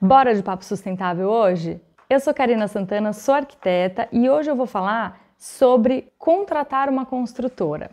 Bora de papo sustentável hoje? Eu sou Karina Santana, sou arquiteta e hoje eu vou falar sobre contratar uma construtora.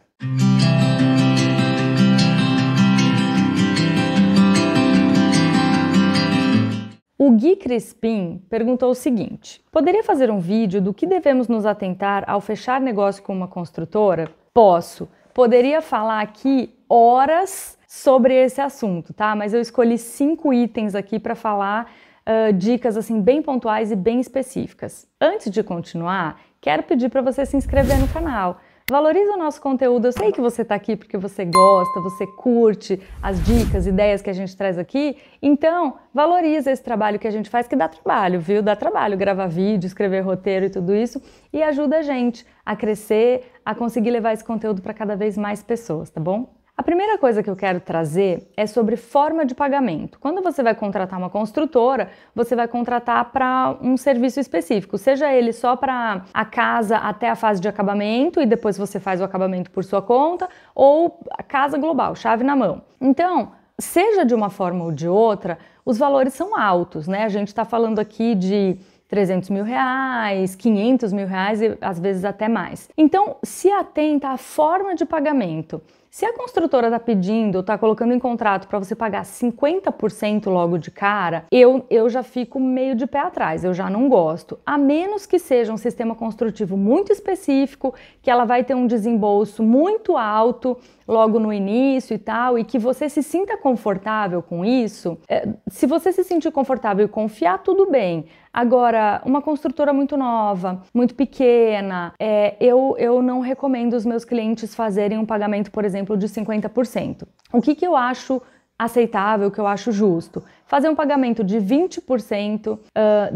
O Gui Crispim perguntou o seguinte: Poderia fazer um vídeo do que devemos nos atentar ao fechar negócio com uma construtora? Posso. Poderia falar aqui horas sobre esse assunto, tá? Mas eu escolhi cinco itens aqui para falar uh, dicas assim bem pontuais e bem específicas. Antes de continuar, quero pedir para você se inscrever no canal. Valoriza o nosso conteúdo. Eu sei que você está aqui porque você gosta, você curte as dicas, ideias que a gente traz aqui. Então, valoriza esse trabalho que a gente faz, que dá trabalho, viu? Dá trabalho gravar vídeo, escrever roteiro e tudo isso. E ajuda a gente a crescer, a conseguir levar esse conteúdo para cada vez mais pessoas, tá bom? A primeira coisa que eu quero trazer é sobre forma de pagamento. Quando você vai contratar uma construtora, você vai contratar para um serviço específico, seja ele só para a casa até a fase de acabamento e depois você faz o acabamento por sua conta, ou a casa global, chave na mão. Então, seja de uma forma ou de outra, os valores são altos, né? A gente está falando aqui de 300 mil reais, 500 mil reais e às vezes até mais. Então, se atenta à forma de pagamento. Se a construtora está pedindo, está colocando em contrato para você pagar 50% logo de cara, eu, eu já fico meio de pé atrás, eu já não gosto. A menos que seja um sistema construtivo muito específico, que ela vai ter um desembolso muito alto, logo no início e tal, e que você se sinta confortável com isso, é, se você se sentir confortável e confiar, tudo bem. Agora, uma construtora muito nova, muito pequena, é, eu, eu não recomendo os meus clientes fazerem um pagamento, por exemplo, de 50%. O que, que eu acho aceitável, que eu acho justo? Fazer um pagamento de 20%, uh,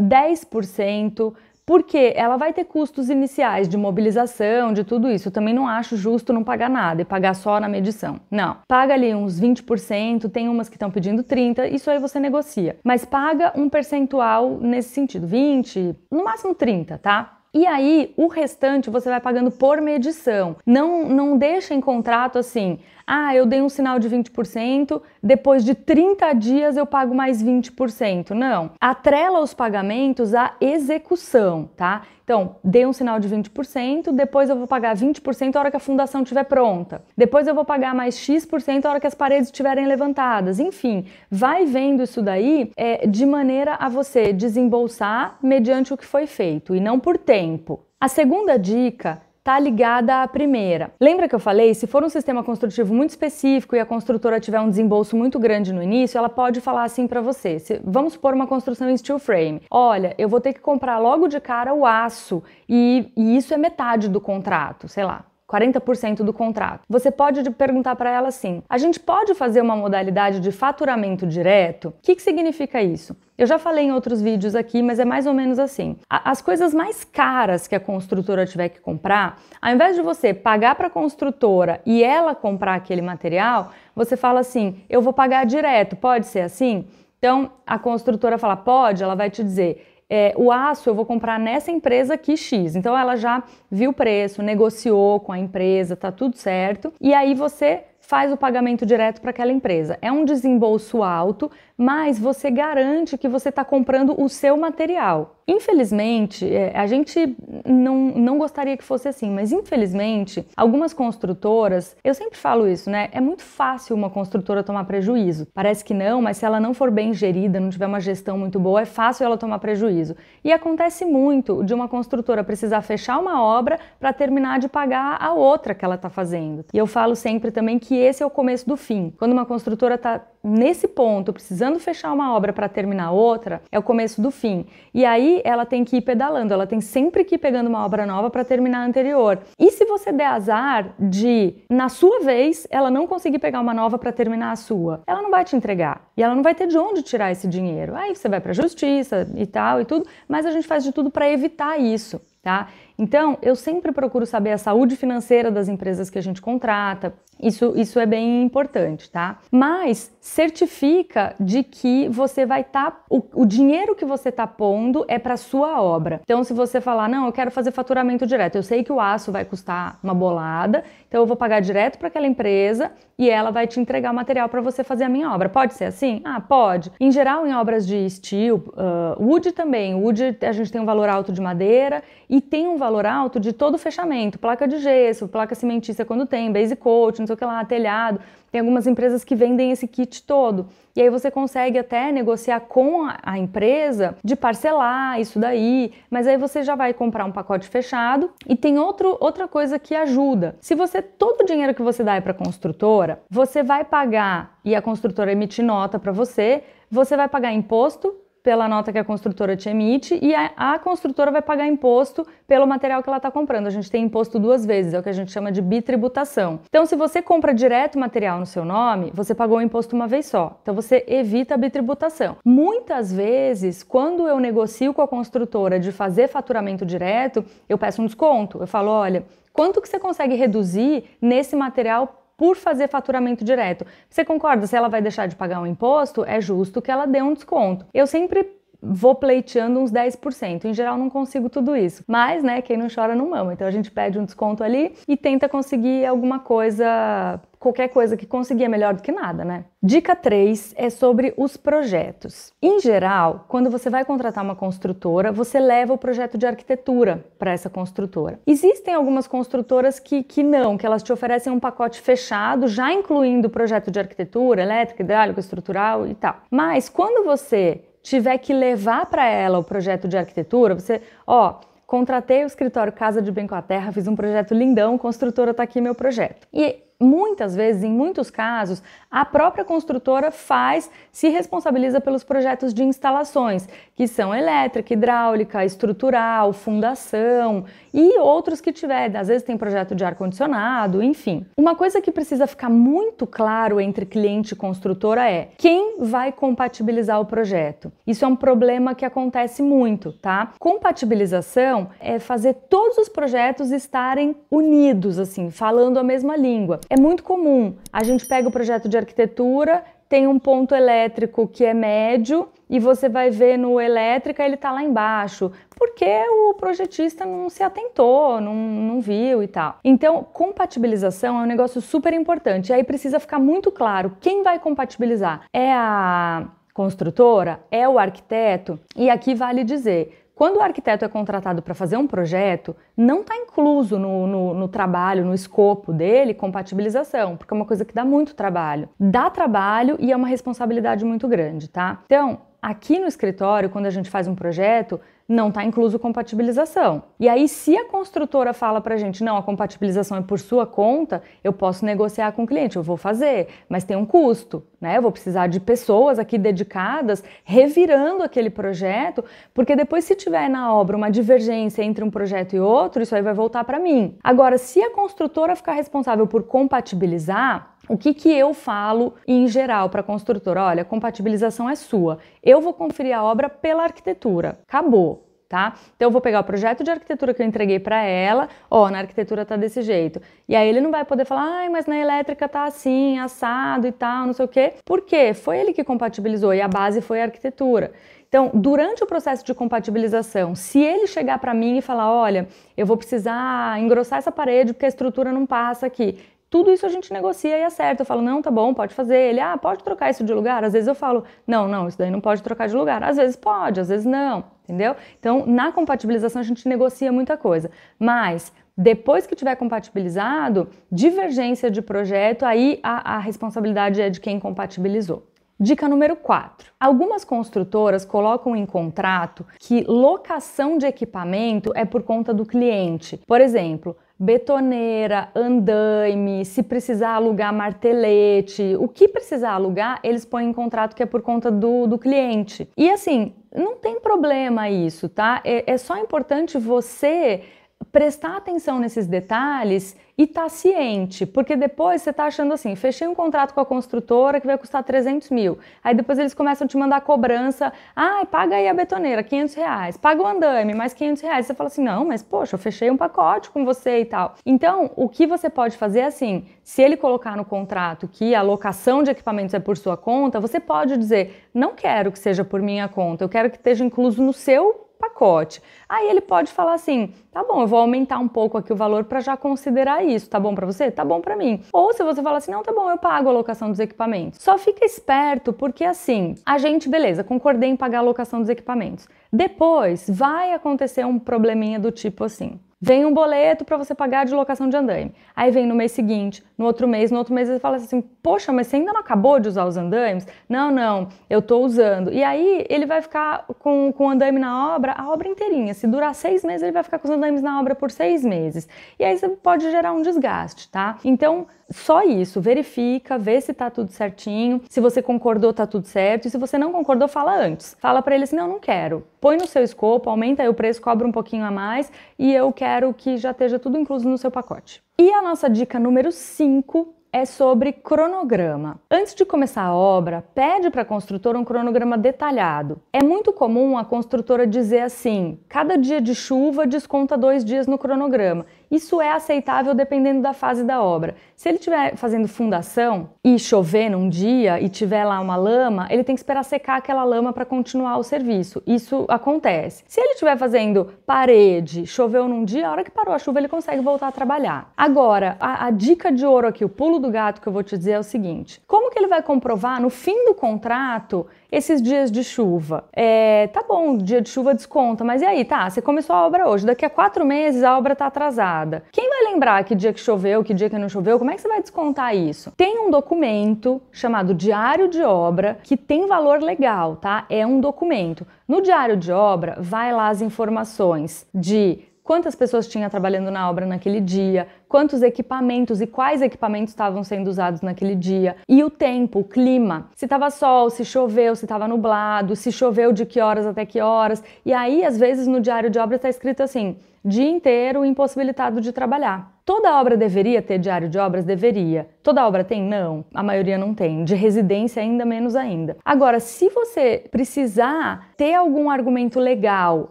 10%, porque ela vai ter custos iniciais de mobilização, de tudo isso. Eu também não acho justo não pagar nada e pagar só na medição. Não. Paga ali uns 20%, tem umas que estão pedindo 30%, isso aí você negocia. Mas paga um percentual nesse sentido, 20%, no máximo 30%, tá? E aí, o restante você vai pagando por medição. Não, não deixa em contrato assim, ah, eu dei um sinal de 20%, depois de 30 dias eu pago mais 20%. Não. Atrela os pagamentos à execução, tá? Então, dei um sinal de 20%, depois eu vou pagar 20% a hora que a fundação estiver pronta. Depois eu vou pagar mais X% a hora que as paredes estiverem levantadas. Enfim, vai vendo isso daí é, de maneira a você desembolsar mediante o que foi feito e não por tempo. A segunda dica está ligada à primeira. Lembra que eu falei? Se for um sistema construtivo muito específico e a construtora tiver um desembolso muito grande no início, ela pode falar assim para você: se, vamos supor uma construção em steel frame. Olha, eu vou ter que comprar logo de cara o aço e, e isso é metade do contrato, sei lá. 40% do contrato. Você pode perguntar para ela assim: a gente pode fazer uma modalidade de faturamento direto? O que, que significa isso? Eu já falei em outros vídeos aqui, mas é mais ou menos assim. As coisas mais caras que a construtora tiver que comprar, ao invés de você pagar para a construtora e ela comprar aquele material, você fala assim: eu vou pagar direto, pode ser assim? Então a construtora fala: pode, ela vai te dizer é, o aço eu vou comprar nessa empresa aqui X. Então ela já viu o preço, negociou com a empresa, tá tudo certo. E aí você faz o pagamento direto para aquela empresa. É um desembolso alto, mas você garante que você está comprando o seu material. Infelizmente, é, a gente não, não gostaria que fosse assim, mas infelizmente, algumas construtoras, eu sempre falo isso, né? É muito fácil uma construtora tomar prejuízo. Parece que não, mas se ela não for bem gerida, não tiver uma gestão muito boa, é fácil ela tomar prejuízo. E acontece muito de uma construtora precisar fechar uma obra para terminar de pagar a outra que ela está fazendo. E eu falo sempre também que esse é o começo do fim. Quando uma construtora está nesse ponto, precisando precisando fechar uma obra para terminar outra, é o começo do fim. E aí ela tem que ir pedalando, ela tem sempre que ir pegando uma obra nova para terminar a anterior. E se você der azar de, na sua vez, ela não conseguir pegar uma nova para terminar a sua, ela não vai te entregar. E ela não vai ter de onde tirar esse dinheiro. Aí você vai para a justiça e tal e tudo, mas a gente faz de tudo para evitar isso, tá? Então, eu sempre procuro saber a saúde financeira das empresas que a gente contrata. Isso, isso é bem importante, tá? Mas certifica de que você vai estar. Tá, o, o, dinheiro que você está pondo é para sua obra. Então, se você falar, não, eu quero fazer faturamento direto, eu sei que o aço vai custar uma bolada, então eu vou pagar direto para aquela empresa e ela vai te entregar o material para você fazer a minha obra. Pode ser assim? Ah, pode. Em geral, em obras de steel, uh, wood também. Wood a gente tem um valor alto de madeira e tem um valor valor alto de todo o fechamento, placa de gesso, placa cimentícia quando tem, base coat, não sei o que lá, telhado. Tem algumas empresas que vendem esse kit todo. E aí você consegue até negociar com a empresa de parcelar isso daí, mas aí você já vai comprar um pacote fechado. E tem outro, outra coisa que ajuda. Se você todo o dinheiro que você dá é para a construtora, você vai pagar e a construtora emitir nota para você, você vai pagar imposto pela nota que a construtora te emite e a, a construtora vai pagar imposto pelo material que ela está comprando. A gente tem imposto duas vezes, é o que a gente chama de bitributação. Então, se você compra direto material no seu nome, você pagou o imposto uma vez só. Então, você evita a bitributação. Muitas vezes, quando eu negocio com a construtora de fazer faturamento direto, eu peço um desconto. Eu falo, olha, quanto que você consegue reduzir nesse material por fazer faturamento direto. Você concorda? Se ela vai deixar de pagar um imposto, é justo que ela dê um desconto. Eu sempre vou pleiteando uns 10%. Em geral, não consigo tudo isso. Mas, né, quem não chora não mama. Então a gente pede um desconto ali e tenta conseguir alguma coisa qualquer coisa que conseguir é melhor do que nada, né? Dica 3 é sobre os projetos. Em geral, quando você vai contratar uma construtora, você leva o projeto de arquitetura para essa construtora. Existem algumas construtoras que, que não, que elas te oferecem um pacote fechado, já incluindo o projeto de arquitetura, elétrica, hidráulica, estrutural e tal. Mas quando você tiver que levar para ela o projeto de arquitetura, você, ó, contratei o escritório Casa de Bem com a Terra, fiz um projeto lindão, construtora está aqui meu projeto. E muitas vezes, em muitos casos, a própria construtora faz, se responsabiliza pelos projetos de instalações, que são elétrica, hidráulica, estrutural, fundação e outros que tiver. Às vezes tem projeto de ar-condicionado, enfim. Uma coisa que precisa ficar muito claro entre cliente e construtora é quem vai compatibilizar o projeto. Isso é um problema que acontece muito, tá? Compatibilização é fazer todos os projetos estarem unidos, assim, falando a mesma língua. É muito comum. A gente pega o projeto de arquitetura, tem um ponto elétrico que é médio e você vai ver no elétrica ele está lá embaixo, porque o projetista não se atentou, não, não viu e tal. Então, compatibilização é um negócio super importante. E aí precisa ficar muito claro quem vai compatibilizar. É a construtora? É o arquiteto? E aqui vale dizer, quando o arquiteto é contratado para fazer um projeto, não está incluso no, no, no, trabalho, no escopo dele, compatibilização, porque é uma coisa que dá muito trabalho. Dá trabalho e é uma responsabilidade muito grande, tá? Então, aqui no escritório, quando a gente faz um projeto, não está incluso compatibilização. E aí, se a construtora fala para a gente, não, a compatibilização é por sua conta, eu posso negociar com o cliente, eu vou fazer, mas tem um custo, né? Eu vou precisar de pessoas aqui dedicadas revirando aquele projeto, porque depois, se tiver na obra uma divergência entre um projeto e outro, isso aí vai voltar para mim. Agora, se a construtora ficar responsável por compatibilizar, o que, que eu falo em geral para a construtora? Olha, compatibilização é sua. Eu vou conferir a obra pela arquitetura. Acabou. Tá? Então eu vou pegar o projeto de arquitetura que eu entreguei para ela, ó, na arquitetura tá desse jeito. E aí ele não vai poder falar, ai, mas na elétrica tá assim, assado e tal, não sei o quê. Por quê? Foi ele que compatibilizou e a base foi a arquitetura. Então, durante o processo de compatibilização, se ele chegar para mim e falar, olha, eu vou precisar engrossar essa parede porque a estrutura não passa aqui, tudo isso a gente negocia e acerta. Eu falo, não, tá bom, pode fazer. Ele, ah, pode trocar isso de lugar? Às vezes eu falo, não, não, isso daí não pode trocar de lugar. Às vezes pode, às vezes não, entendeu? Então, na compatibilização a gente negocia muita coisa. Mas, depois que tiver compatibilizado, divergência de projeto, aí a, a responsabilidade é de quem compatibilizou. Dica número 4. Algumas construtoras colocam em contrato que locação de equipamento é por conta do cliente. Por exemplo, betoneira, andaime, se precisar alugar martelete, o que precisar alugar, eles põem em contrato que é por conta do, do cliente. E assim, não tem problema isso, tá? é, é só importante você prestar atenção nesses detalhes e estar tá ciente, porque depois você está achando assim, fechei um contrato com a construtora que vai custar 300 mil, aí depois eles começam a te mandar cobrança, ah, paga aí a betoneira, 500 reais, paga o andame, mais 500 reais, você fala assim, não, mas poxa, eu fechei um pacote com você e tal. Então, o que você pode fazer é assim, se ele colocar no contrato que a locação de equipamentos é por sua conta, você pode dizer, não quero que seja por minha conta, eu quero que esteja incluso no seu pacote. Aí ele pode falar assim: tá bom, eu vou aumentar um pouco aqui o valor para já considerar isso. Tá bom para você? Tá bom para mim. Ou se você falar assim: não, tá bom, eu pago a locação dos equipamentos. Só fica esperto porque assim, a gente, beleza, concordei em pagar a locação dos equipamentos. Depois vai acontecer um probleminha do tipo assim: Vem um boleto para você pagar de locação de andaime. Aí vem no mês seguinte, no outro mês, no outro mês você fala assim: "Poxa, mas você ainda não acabou de usar os andaimes?". "Não, não, eu tô usando". E aí ele vai ficar com, com o andaime na obra a obra inteirinha. Se durar seis meses, ele vai ficar com os andaimes na obra por seis meses. E aí você pode gerar um desgaste, tá? Então, só isso, verifica, vê se tá tudo certinho, se você concordou, tá tudo certo, e se você não concordou, fala antes. Fala para ele assim: não, não quero. Põe no seu escopo, aumenta aí o preço, cobra um pouquinho a mais, e eu quero que já esteja tudo incluso no seu pacote. E a nossa dica número 5 é sobre cronograma. Antes de começar a obra, pede para a construtora um cronograma detalhado. É muito comum a construtora dizer assim: cada dia de chuva desconta dois dias no cronograma. Isso é aceitável dependendo da fase da obra. Se ele estiver fazendo fundação e chover num dia e tiver lá uma lama, ele tem que esperar secar aquela lama para continuar o serviço. Isso acontece. Se ele estiver fazendo parede, choveu num dia, a hora que parou a chuva ele consegue voltar a trabalhar. Agora, a, a dica de ouro aqui, o pulo do gato que eu vou te dizer é o seguinte: como que ele vai comprovar no fim do contrato esses dias de chuva. É, tá bom, dia de chuva desconta, mas e aí, tá? Você começou a obra hoje, daqui a quatro meses a obra tá atrasada. Quem vai lembrar que dia que choveu, que dia que não choveu? Como é que você vai descontar isso? Tem um documento chamado Diário de Obra que tem valor legal, tá? É um documento. No diário de obra, vai lá as informações de quantas pessoas tinha trabalhando na obra naquele dia, quantos equipamentos e quais equipamentos estavam sendo usados naquele dia, e o tempo, o clima, se estava sol, se choveu, se estava nublado, se choveu de que horas até que horas. E aí, às vezes, no diário de obra está escrito assim: dia inteiro impossibilitado de trabalhar. Toda obra deveria ter diário de obras? Deveria. Toda obra tem? Não. A maioria não tem. De residência, ainda menos ainda. Agora, se você precisar ter algum argumento legal,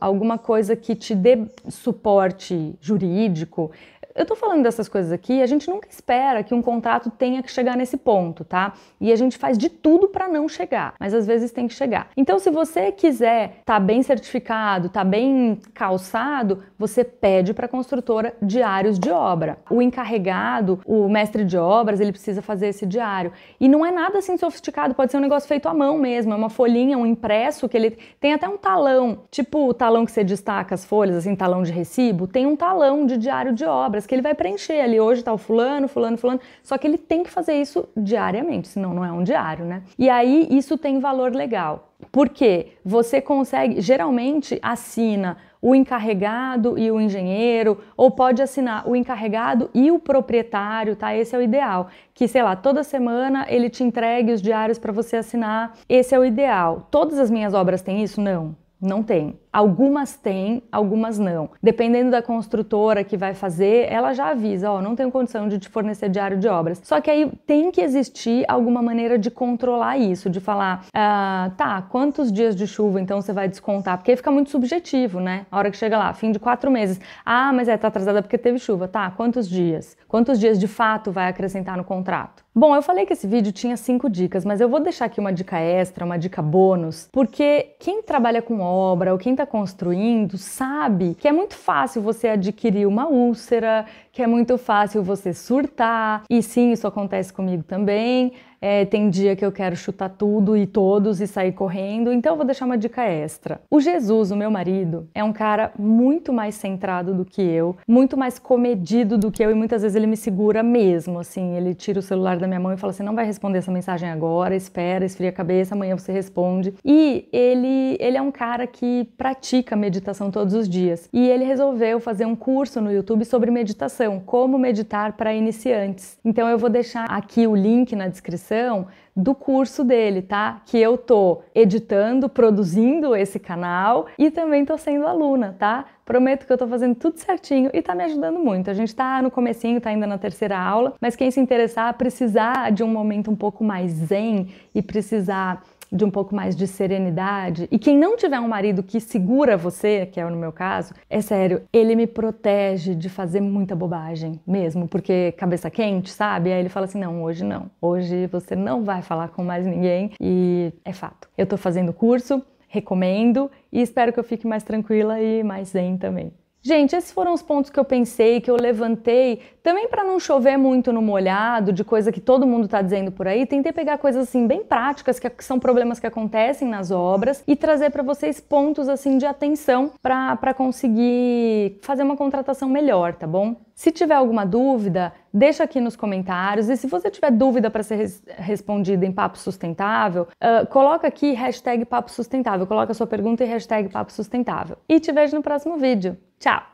alguma coisa que te dê suporte jurídico, eu tô falando dessas coisas aqui, a gente nunca espera que um contrato tenha que chegar nesse ponto, tá? E a gente faz de tudo para não chegar, mas às vezes tem que chegar. Então, se você quiser tá bem certificado, tá bem calçado, você pede para a construtora diários de obra. O encarregado, o mestre de obras, ele precisa fazer esse diário. E não é nada assim sofisticado, pode ser um negócio feito à mão mesmo, é uma folhinha, um impresso que ele tem até um talão, tipo o talão que você destaca as folhas, assim, talão de recibo, tem um talão de diário de obras vagas que ele vai preencher ali. Hoje tá o fulano, fulano, fulano. Só que ele tem que fazer isso diariamente, senão não é um diário, né? E aí isso tem valor legal. Porque você consegue, geralmente assina o encarregado e o engenheiro, ou pode assinar o encarregado e o proprietário, tá? Esse é o ideal. Que, sei lá, toda semana ele te entregue os diários para você assinar. Esse é o ideal. Todas as minhas obras têm isso? Não, não tem. Algumas têm, algumas não. Dependendo da construtora que vai fazer, ela já avisa, ó, oh, não tenho condição de te fornecer diário de obras. Só que aí tem que existir alguma maneira de controlar isso, de falar, ah, tá, quantos dias de chuva então você vai descontar? Porque aí fica muito subjetivo, né? A hora que chega lá, fim de quatro meses. Ah, mas é, tá atrasada porque teve chuva. Tá, quantos dias? Quantos dias de fato vai acrescentar no contrato? Bom, eu falei que esse vídeo tinha cinco dicas, mas eu vou deixar aqui uma dica extra, uma dica bônus, porque quem trabalha com obra ou quem tá está construindo sabe que é muito fácil você adquirir uma úlcera, que é muito fácil você surtar, e sim, isso acontece comigo também é, tem dia que eu quero chutar tudo e todos e sair correndo, então eu vou deixar uma dica extra. O Jesus, o meu marido, é um cara muito mais centrado do que eu, muito mais comedido do que eu e muitas vezes ele me segura mesmo, assim, ele tira o celular da minha mão e fala assim, não vai responder essa mensagem agora, espera, esfria a cabeça, amanhã você responde. E ele, ele é um cara que pratica meditação todos os dias e ele resolveu fazer um curso no YouTube sobre meditação, como meditar para iniciantes. Então eu vou deixar aqui o link na descrição do curso dele, tá? Que eu tô editando, produzindo esse canal e também tô sendo aluna, tá? Prometo que eu tô fazendo tudo certinho e tá me ajudando muito. A gente tá no comecinho, tá ainda na terceira aula, mas quem se interessar, precisar de um momento um pouco mais zen e precisar de um pouco mais de serenidade. E quem não tiver um marido que segura você, que é no meu caso, é sério, ele me protege de fazer muita bobagem mesmo, porque cabeça quente, sabe? Aí ele fala assim: não, hoje não. Hoje você não vai falar com mais ninguém. E é fato. Eu tô fazendo curso, recomendo e espero que eu fique mais tranquila e mais zen também. Gente, esses foram os pontos que eu pensei, que eu levantei, também para não chover muito no molhado, de coisa que todo mundo está dizendo por aí. Tentei pegar coisas assim bem práticas, que é, são problemas que acontecem nas obras, e trazer para vocês pontos assim de atenção para conseguir fazer uma contratação melhor, tá bom? Se tiver alguma dúvida, deixa aqui nos comentários. E se você tiver dúvida para ser res respondida em Papo Sustentável, uh, coloca aqui hashtag Papo Sustentável. Coloca sua pergunta e hashtag Papo Sustentável. E te vejo no próximo vídeo. Tchau!